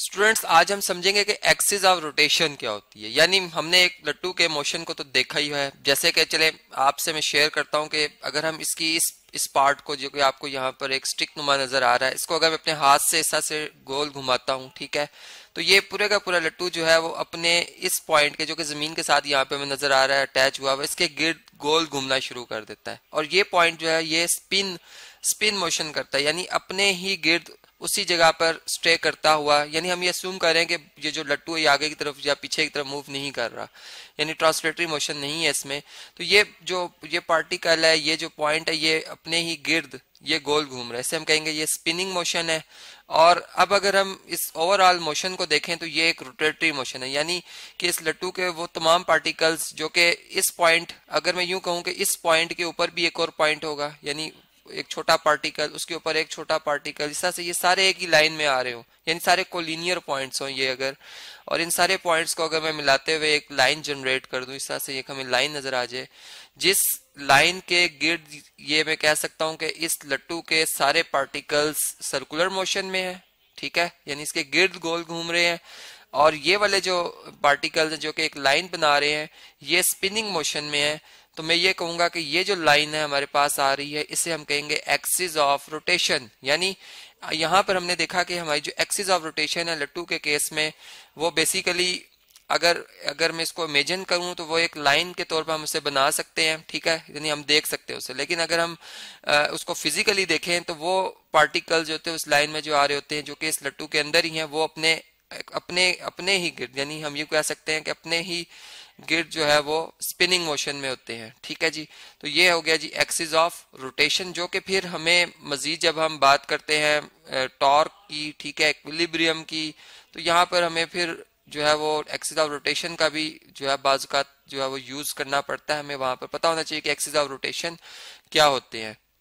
students आज हम समझेंगे कि एक्सिस ऑफ रोटेशन क्या होती है यानी हमने एक लट्टू के मोशन को तो देखा ही है जैसे कि चले आपसे मैं शेयर करता हूं कि अगर हम इसकी इस इस पार्ट को जो कि आपको यहां पर एक स्टिक नुमा नजर आ रहा है इसको अगर मैं अपने हाथ से ऐसा से गोल घुमाता हूँ ठीक है तो ये पूरे का पूरा लट्टू जो है वो अपने इस पॉइंट के जो कि जमीन के साथ यहाँ पे हमें नजर आ रहा है अटैच हुआ हुआ इसके गिर्द गोल घूमना शुरू कर देता है और ये पॉइंट जो है ये स्पिन स्पिन मोशन करता है यानी अपने ही गिर्द उसी जगह पर स्टे करता हुआ यानी हम ये असूम कर रहे हैं कि ये जो लट्टू है ये आगे की तरफ या पीछे की तरफ मूव नहीं कर रहा यानी ट्रांसलेटरी मोशन नहीं है इसमें तो ये जो ये पार्टिकल है ये जो पॉइंट है ये अपने ही गिर्द ये गोल घूम रहा है इसे हम कहेंगे ये स्पिनिंग मोशन है और अब अगर हम इस ओवरऑल मोशन को देखें तो ये एक रोटेटरी मोशन है यानी कि इस लट्टू के वो तमाम पार्टिकल्स जो कि इस पॉइंट अगर मैं यूं कहूं कि इस पॉइंट के ऊपर भी एक और पॉइंट होगा यानी एक छोटा पार्टिकल उसके ऊपर एक छोटा पार्टिकल इस तरह से ये सारे एक ही लाइन में आ रहे हो यानी सारे कोलिनियर पॉइंट्स हो ये अगर और इन सारे पॉइंट्स को अगर मैं मिलाते हुए एक लाइन जनरेट कर दूं इस तरह से एक हमें लाइन नजर आ जाए जिस लाइन के गिर्द ये मैं कह सकता हूं कि इस लट्टू के सारे पार्टिकल्स सर्कुलर मोशन में है ठीक है यानी इसके गिर्द गोल घूम रहे हैं और ये वाले जो पार्टिकल्स जो कि एक लाइन बना रहे हैं ये स्पिनिंग मोशन में है तो मैं ये कहूंगा कि ये जो लाइन है हमारे पास आ रही है इसे हम कहेंगे एक्सिस ऑफ रोटेशन यानी यहां पर हमने देखा कि हमारी जो एक्सिस ऑफ रोटेशन है लट्टू के केस में वो बेसिकली अगर अगर मैं इसको इमेजिन करूं तो वो एक लाइन के तौर पर हम उसे बना सकते हैं ठीक है यानी हम देख सकते हैं उसे लेकिन अगर हम आ, उसको फिजिकली देखें तो वो पार्टिकल जो होते हैं उस लाइन में जो आ रहे होते हैं जो कि इस लट्टू के अंदर ही हैं वो अपने अपने अपने ही गिर यानी हम ये कह सकते हैं कि अपने ही गिर जो है वो स्पिनिंग मोशन में होते हैं ठीक है जी तो ये हो गया जी एक्सिस ऑफ रोटेशन जो कि फिर हमें मजीद जब हम बात करते हैं टॉर्क की ठीक है इक्विलिब्रियम की तो यहाँ पर हमें फिर जो है वो एक्सिस ऑफ रोटेशन का भी जो है बाजुकात जो है वो यूज करना पड़ता है हमें वहां पर पता होना चाहिए कि एक्सिस ऑफ रोटेशन क्या होते हैं